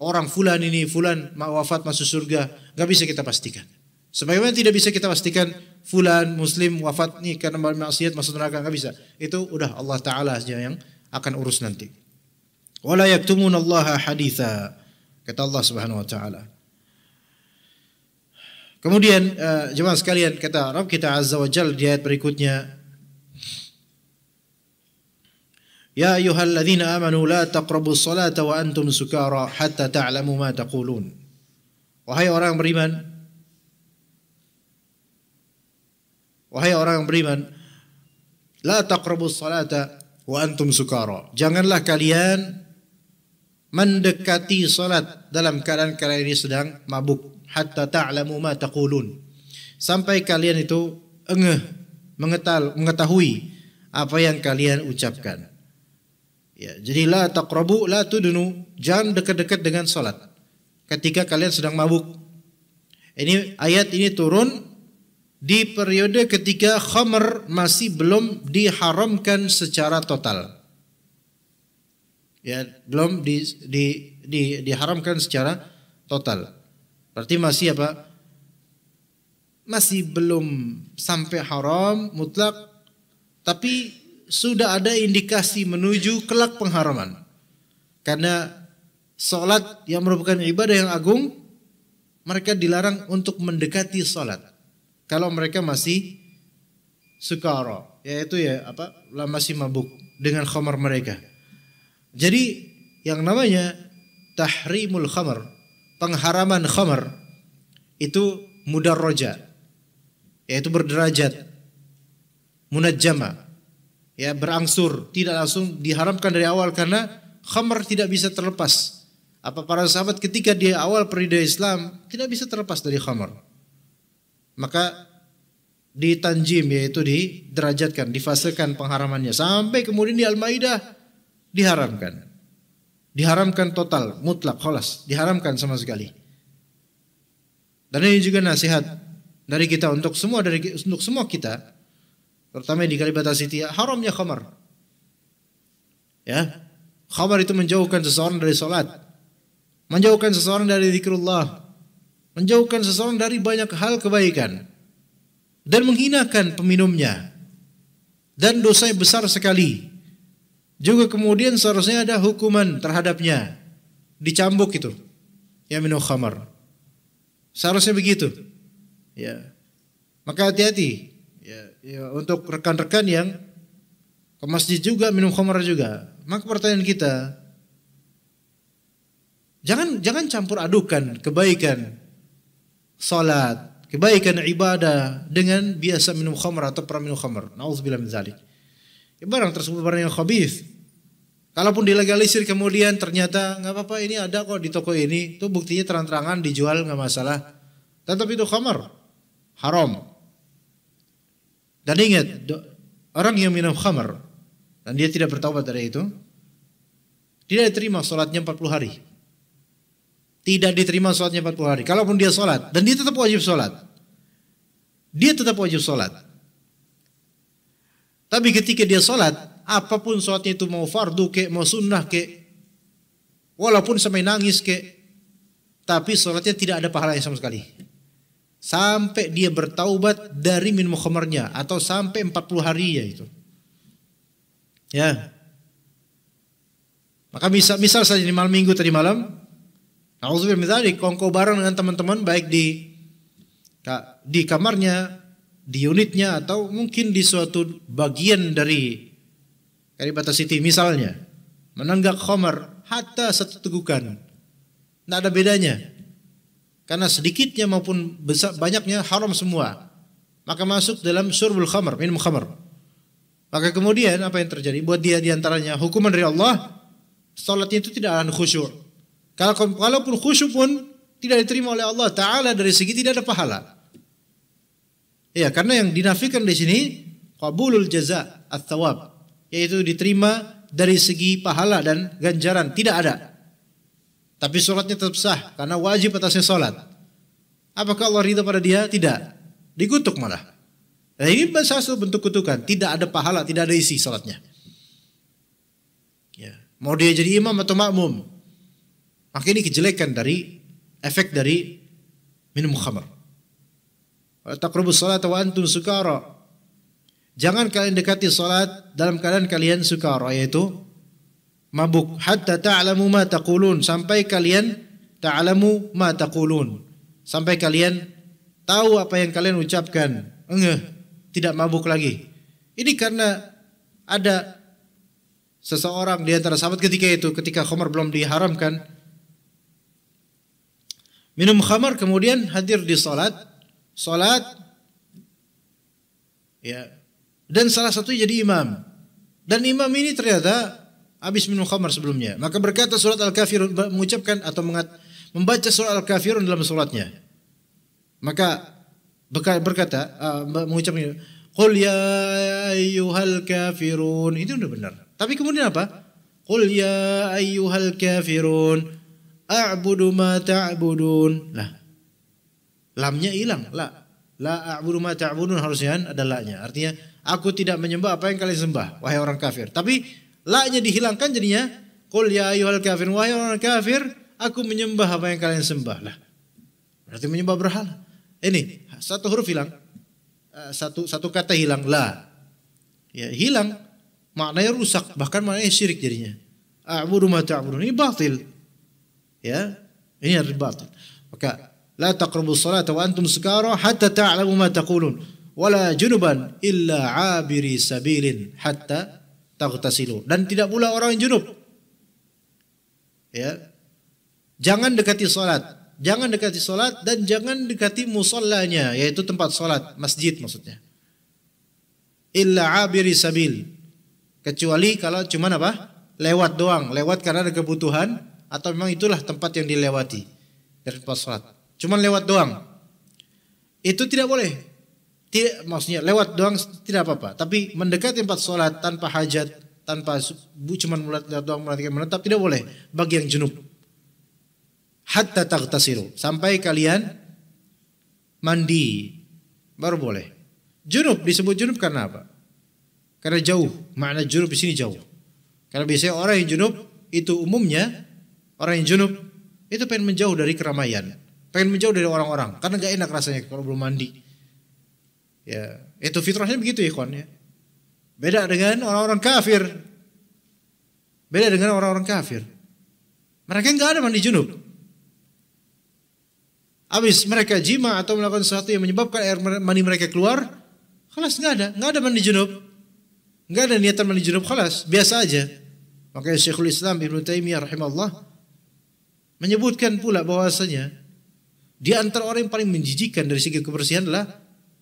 orang fulan ini fulan mau wafat masuk surga, nggak bisa kita pastikan. Sebagaimana tidak bisa kita pastikan fulan muslim wafat nih karena maksiat masuk neraka nggak bisa. Itu udah Allah taala saja yang akan urus nanti. Wala yaktumun Allah haditha. Kata Allah Subhanahu wa taala. Kemudian uh, jemaah sekalian kata Rabb kita Azza wa Jalla di ayat berikutnya Ya ayyuhalladzina amanu la taqrabus salata wa antum sukara hatta ta'lamu ma taqulun. Wahai orang beriman Wahai orang beriman la taqrabus salata wa antum sukara. Janganlah kalian mendekati salat dalam keadaan kalian ini sedang mabuk hatta ta'lamu ma taqulun. Sampai kalian itu engeh mengetahui apa yang kalian ucapkan. Ya, jadi la taqrabu la tudunu, jangan dekat-dekat dengan salat ketika kalian sedang mabuk. Ini ayat ini turun di periode ketika khamr masih belum diharamkan secara total. Ya, belum di, di, di, diharamkan secara total. Berarti masih apa? Masih belum sampai haram mutlak tapi sudah ada indikasi menuju kelak pengharaman. Karena salat yang merupakan ibadah yang agung mereka dilarang untuk mendekati salat. Kalau mereka masih sukara, yaitu ya apa? masih mabuk dengan khamar mereka. Jadi yang namanya tahrimul khamar pengharaman khamar itu mudar roja, yaitu berderajat munajjama ya berangsur tidak langsung diharamkan dari awal karena khamar tidak bisa terlepas apa para sahabat ketika dia awal perida Islam tidak bisa terlepas dari khamar maka ditanjim yaitu di derajatkan difasekan pengharamannya sampai kemudian di Al-Maidah diharamkan Diharamkan total, mutlak, kholas. Diharamkan sama sekali. Dan ini juga nasihat dari kita untuk semua dari untuk semua kita, terutama di Kalibata City, haramnya khamar. Ya, khamar itu menjauhkan seseorang dari sholat menjauhkan seseorang dari zikrullah, menjauhkan seseorang dari banyak hal kebaikan, dan menghinakan peminumnya. Dan dosa besar sekali juga kemudian seharusnya ada hukuman terhadapnya dicambuk itu ya minum khamar seharusnya begitu ya maka hati-hati ya, ya untuk rekan-rekan yang ke masjid juga minum khamar juga maka pertanyaan kita jangan jangan campur adukan kebaikan salat kebaikan ibadah dengan biasa minum khamar atau pernah minum khamar nauzubillah min zalik ya barang tersebut barang yang khabith. Kalaupun dilegalisir kemudian ternyata nggak apa-apa ini ada kok di toko ini, itu buktinya terang-terangan dijual nggak masalah. Tetapi itu khamar, haram. Dan ingat, orang yang minum khamar dan dia tidak bertaubat dari itu, tidak diterima sholatnya 40 hari. Tidak diterima sholatnya 40 hari. Kalaupun dia sholat, dan dia tetap wajib sholat. Dia tetap wajib sholat. Tapi ketika dia sholat, apapun sholatnya itu mau fardu ke, mau sunnah ke, walaupun sampai nangis ke, tapi sholatnya tidak ada pahalanya sama sekali. Sampai dia bertaubat dari minum khamarnya atau sampai 40 hari ya itu. Ya. Maka misal, misal saja di malam minggu tadi malam, misalnya kongko bareng dengan teman-teman baik di di kamarnya di unitnya atau mungkin di suatu bagian dari Kalibata City misalnya menenggak khomer hatta satu tegukan tidak ada bedanya karena sedikitnya maupun besar banyaknya haram semua maka masuk dalam surbul khamar minum khamar maka kemudian apa yang terjadi buat dia diantaranya hukuman dari Allah salatnya itu tidak akan khusyuk kalau kalaupun khusyuk pun tidak diterima oleh Allah Taala dari segi tidak ada pahala Ya, karena yang dinafikan di sini qabulul jaza at tawab yaitu diterima dari segi pahala dan ganjaran, tidak ada. Tapi sholatnya tetap sah karena wajib atasnya sholat. Apakah Allah ridha pada dia? Tidak. Dikutuk malah. Nah, ini satu bentuk kutukan. Tidak ada pahala, tidak ada isi sholatnya. Ya. Mau dia jadi imam atau makmum. Maka ini kejelekan dari efek dari minum khamar. Takrubu salat, wa antum sukara. Jangan kalian dekati salat dalam keadaan kalian sukara yaitu mabuk hatta ta'lamu ma taqulun sampai kalian ta'lamu ma taqulun sampai kalian tahu apa yang kalian ucapkan. Engeh, tidak mabuk lagi. Ini karena ada seseorang di antara sahabat ketika itu ketika khamar belum diharamkan minum khamar kemudian hadir di salat salat ya dan salah satu jadi imam. Dan imam ini ternyata habis minum khamar sebelumnya. Maka berkata surat Al-Kafirun mengucapkan atau mengat, membaca surat Al-Kafirun dalam sholatnya. Maka berkata uh, mengucapkan Qul ya ayyuhal kafirun. Itu sudah benar. Tapi kemudian apa? Qul ya ayyuhal kafirun a'budu ma ta'budun. Lah, Lamnya hilang. La la a'budu ma ta'budun harusnya ada la-nya. Artinya aku tidak menyembah apa yang kalian sembah wahai orang kafir. Tapi la-nya dihilangkan jadinya qul ya ayyuhal kafir wahai orang kafir aku menyembah apa yang kalian sembah. Lah. Berarti menyembah berhala. Ini satu huruf hilang. Eh, satu satu kata hilang la. Ya, hilang maknanya rusak bahkan maknanya syirik jadinya. A'budu ma ta'budun ini batil. Ya, ini adalah batil. Maka la taqrabus salata wa antum sukara hatta ta'lamu ma taqulun wala junuban illa abiri sabilin hatta taghtasilu dan tidak pula orang yang junub ya jangan dekati salat jangan dekati salat dan jangan dekati musallanya yaitu tempat salat masjid maksudnya illa abiri sabil kecuali kalau cuman apa lewat doang lewat karena ada kebutuhan atau memang itulah tempat yang dilewati dari tempat salat cuman lewat doang. Itu tidak boleh. Tidak, maksudnya lewat doang tidak apa-apa. Tapi mendekati tempat sholat tanpa hajat, tanpa bu cuman melihat, lewat doang merhatikan menetap tidak boleh bagi yang junub. Hatta tasiru sampai kalian mandi baru boleh. Junub disebut junub karena apa? Karena jauh. Makna junub di sini jauh. Karena biasanya orang yang junub itu umumnya orang yang junub itu pengen menjauh dari keramaian pengen menjauh dari orang-orang karena gak enak rasanya kalau belum mandi ya itu fitrahnya begitu ya kawan ya beda dengan orang-orang kafir beda dengan orang-orang kafir mereka nggak ada mandi junub habis mereka jima atau melakukan sesuatu yang menyebabkan air mandi mereka keluar kelas nggak ada nggak ada mandi junub nggak ada niatan mandi junub kelas biasa aja makanya Syekhul Islam Ibnu Taimiyah rahimahullah menyebutkan pula bahwasanya di antara orang yang paling menjijikan dari segi kebersihan adalah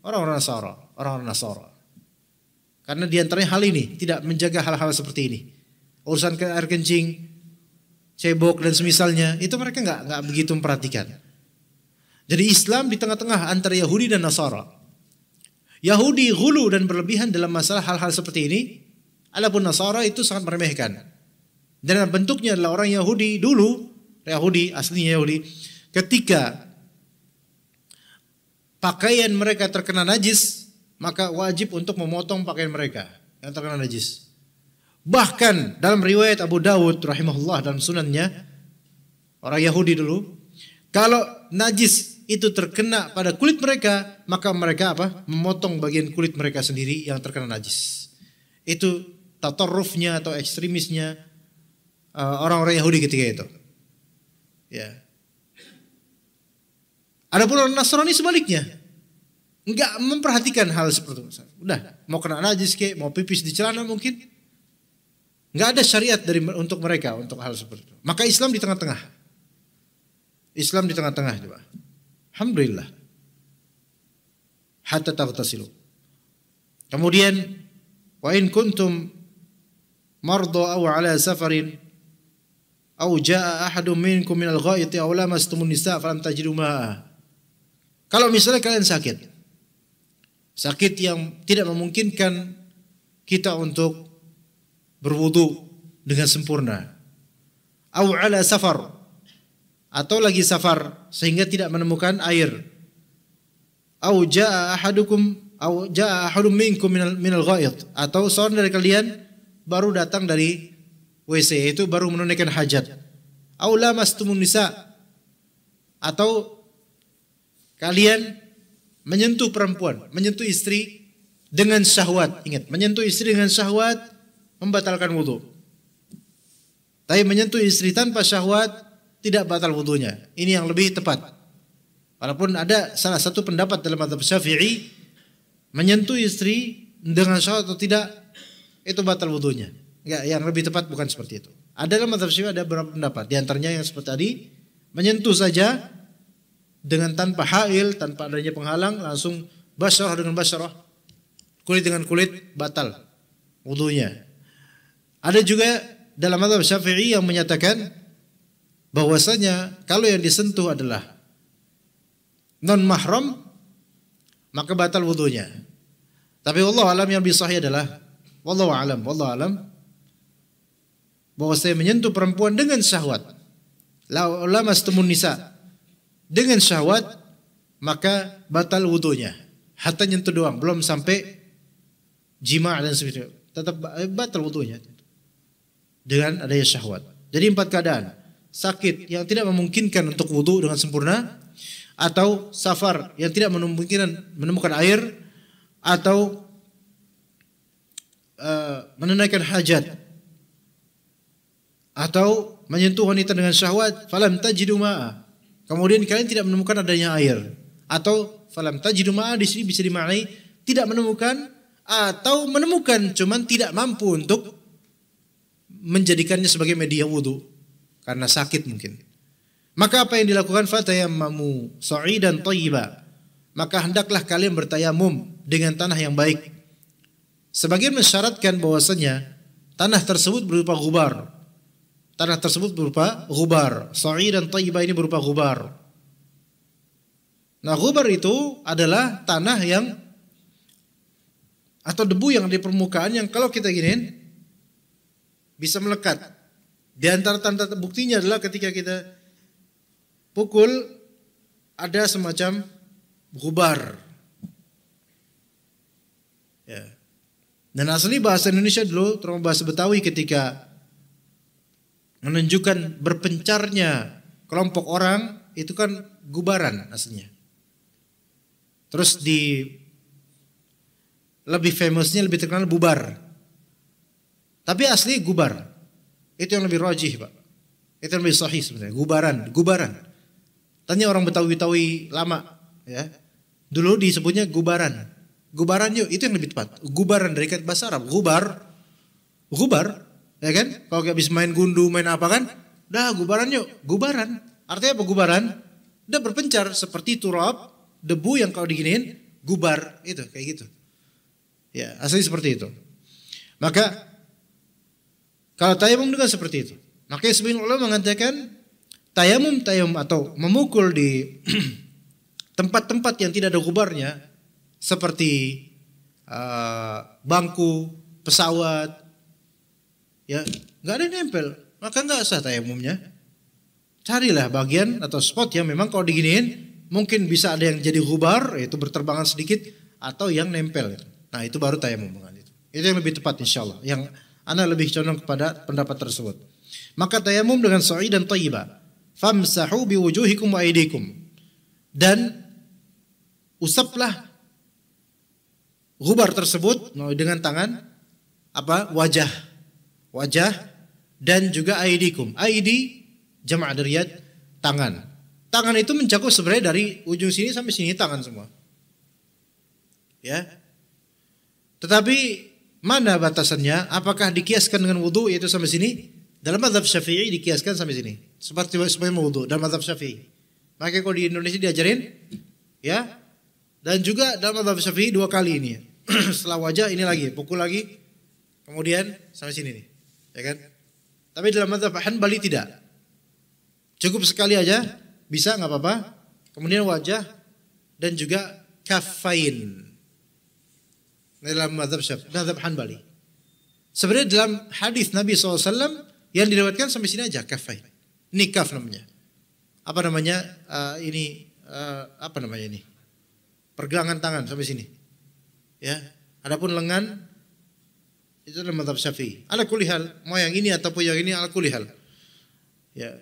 orang-orang Nasara, orang-orang Nasara. Karena di antaranya hal ini tidak menjaga hal-hal seperti ini. Urusan ke air kencing, cebok dan semisalnya, itu mereka nggak nggak begitu memperhatikan. Jadi Islam di tengah-tengah antara Yahudi dan Nasara. Yahudi hulu dan berlebihan dalam masalah hal-hal seperti ini, adapun Nasara itu sangat meremehkan. Dan bentuknya adalah orang Yahudi dulu, Yahudi aslinya Yahudi, ketika pakaian mereka terkena najis, maka wajib untuk memotong pakaian mereka yang terkena najis. Bahkan dalam riwayat Abu Dawud rahimahullah dalam sunannya, orang Yahudi dulu, kalau najis itu terkena pada kulit mereka, maka mereka apa? Memotong bagian kulit mereka sendiri yang terkena najis. Itu tatarufnya atau ekstremisnya uh, orang-orang Yahudi ketika itu. Ya. Adapun orang Nasrani sebaliknya. Enggak memperhatikan hal seperti itu. Udah, mau kena najis ke, mau pipis di celana mungkin. Enggak ada syariat dari untuk mereka untuk hal seperti itu. Maka Islam di tengah-tengah. Islam di tengah-tengah coba. Alhamdulillah. Hatta taghtasilu. Kemudian wa in kuntum mardu aw ala safarin auja جاء أحد منكم من الغائط أو لمستم النساء فلم tajidu kalau misalnya kalian sakit, sakit yang tidak memungkinkan kita untuk berwudu dengan sempurna. atau ala safar atau lagi safar sehingga tidak menemukan air. atau jaa ahadukum atau jaa ahadum minkum minal, minal ghaid atau seorang dari kalian baru datang dari WC itu baru menunaikan hajat. Au lamastumun nisa atau Kalian menyentuh perempuan, menyentuh istri dengan syahwat. Ingat, menyentuh istri dengan syahwat membatalkan wudhu. Tapi menyentuh istri tanpa syahwat tidak batal wudhunya. Ini yang lebih tepat. Walaupun ada salah satu pendapat dalam madhab syafi'i, menyentuh istri dengan syahwat atau tidak, itu batal wudhunya. Enggak, yang lebih tepat bukan seperti itu. Ada dalam madhab syafi'i ada beberapa pendapat. Di antaranya yang seperti tadi, menyentuh saja dengan tanpa hail, tanpa adanya penghalang, langsung basroh dengan basroh, kulit dengan kulit, batal wudhunya. Ada juga dalam mazhab syafi'i yang menyatakan bahwasanya kalau yang disentuh adalah non mahram maka batal wudhunya. Tapi Allah alam yang bisa adalah wallahu alam, wallahu alam bahwa saya menyentuh perempuan dengan syahwat. La ulama nisa dengan syahwat maka batal wudhunya. Hatta nyentuh doang, belum sampai jima dan sebagainya. Tetap eh, batal wudhunya dengan adanya syahwat. Jadi empat keadaan. Sakit yang tidak memungkinkan untuk wudhu dengan sempurna. Atau safar yang tidak memungkinkan menemukan air. Atau uh, menunaikan hajat. Atau menyentuh wanita dengan syahwat. Falam tajidu ma'a Kemudian kalian tidak menemukan adanya air. Atau falam tajidu ma'a di sini bisa dimaknai tidak menemukan atau menemukan cuman tidak mampu untuk menjadikannya sebagai media wudhu karena sakit mungkin. Maka apa yang dilakukan fatayammamu dan thayyiba. Maka hendaklah kalian bertayamum dengan tanah yang baik. Sebagian mensyaratkan bahwasanya tanah tersebut berupa gubar Tanah tersebut berupa gubar. Sa'i dan Taibah ini berupa gubar. Nah gubar itu adalah tanah yang atau debu yang di permukaan yang kalau kita giniin bisa melekat. Di antara tanda buktinya adalah ketika kita pukul ada semacam gubar. Ya. Dan asli bahasa Indonesia dulu, terutama bahasa Betawi ketika menunjukkan berpencarnya kelompok orang itu kan gubaran aslinya. Terus di lebih famousnya lebih terkenal bubar. Tapi asli gubar. Itu yang lebih rojih pak. Itu yang lebih sahih sebenarnya. Gubaran, gubaran. Tanya orang Betawi-Betawi lama ya. Dulu disebutnya gubaran. Gubaran yuk, itu yang lebih tepat. Gubaran dari kata bahasa Arab. Gubar, gubar Ya kan? Kalau kayak bisa main gundu, main apa kan? Dah gubaran yuk, gubaran. Artinya apa gubaran? Dah berpencar seperti turab, debu yang kalau diginiin, gubar itu kayak gitu. Ya, asli seperti itu. Maka kalau tayamum juga seperti itu. Makanya sebelum Allah mengatakan tayamum tayamum atau memukul di tempat-tempat yang tidak ada gubarnya seperti uh, bangku, pesawat, ya nggak ada nempel, maka nggak sah tayamumnya. Carilah bagian atau spot yang memang kalau diginiin mungkin bisa ada yang jadi hubar, yaitu berterbangan sedikit atau yang nempel. Nah itu baru tayamum dengan itu. Itu yang lebih tepat insya Allah. Yang anda lebih condong kepada pendapat tersebut. Maka tayamum dengan sa'i dan ta'iba. Famsahu biwujuhikum wa aidikum. Dan usaplah gubar tersebut dengan tangan apa wajah wajah dan juga aidikum. Aidi jamak dari yad tangan. Tangan itu mencakup sebenarnya dari ujung sini sampai sini tangan semua. Ya. Tetapi mana batasannya? Apakah dikiaskan dengan wudhu yaitu sampai sini? Dalam mazhab Syafi'i dikiaskan sampai sini. Seperti sebagai wudhu dalam mazhab Syafi'i. Makanya kalau di Indonesia diajarin ya. Dan juga dalam mazhab Syafi'i dua kali ini. Setelah wajah ini lagi, pukul lagi. Kemudian sampai sini nih. Ya kan? Tapi dalam mazhab Hanbali tidak. Cukup sekali aja, bisa nggak apa-apa. Kemudian wajah dan juga kafain. Dalam mazhab mazhab Hanbali. Sebenarnya dalam hadis Nabi SAW yang dilewatkan sampai sini aja kafain. Nikaf namanya. Apa namanya uh, ini uh, apa namanya ini? Pergelangan tangan sampai sini. Ya. Adapun lengan itu adalah madhab syafi'i. Ala kulihal, mau yang ini ataupun yang ini ala kulihal. Ya.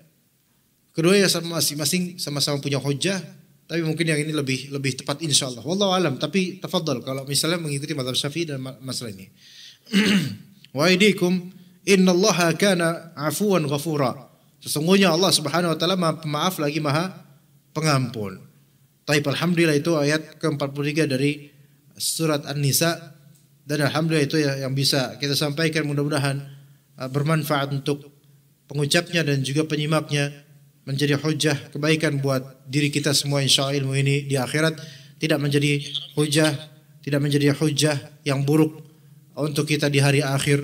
Kedua ya masing-masing sama-sama punya hujah, tapi mungkin yang ini lebih lebih tepat insya Allah. Wallahu alam. Tapi tafadhol kalau misalnya mengikuti madhab syafi'i dan masalah ini. Wa idikum innallaha kana afuwan ghafura. Sesungguhnya Allah Subhanahu wa taala Maha Pemaaf lagi Maha Pengampun. Tapi alhamdulillah itu ayat ke-43 dari surat An-Nisa dan alhamdulillah itu ya yang bisa kita sampaikan mudah-mudahan uh, bermanfaat untuk pengucapnya dan juga penyimaknya menjadi hujah kebaikan buat diri kita semua insya Allah ilmu ini di akhirat tidak menjadi hujah tidak menjadi hujah yang buruk untuk kita di hari akhir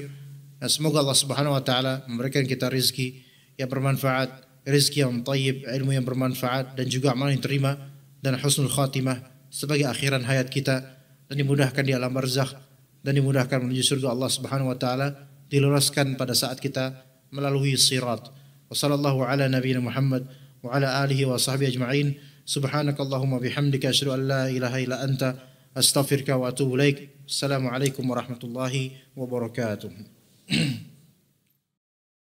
nah, semoga Allah subhanahu wa taala memberikan kita rizki yang bermanfaat rizki yang tayyib ilmu yang bermanfaat dan juga amal yang terima dan husnul khatimah sebagai akhiran hayat kita dan dimudahkan di alam barzakh dan dimudahkan menuju surga Allah Subhanahu wa taala diluruskan pada saat kita melalui sirat. Wassallallahu ala nabiyina Muhammad wa ala alihi wa sahbihi ajma'in. Subhanakallahumma bihamdika asyhadu an la ilaha illa anta astaghfiruka wa atubu ilaik. Assalamualaikum warahmatullahi wabarakatuh.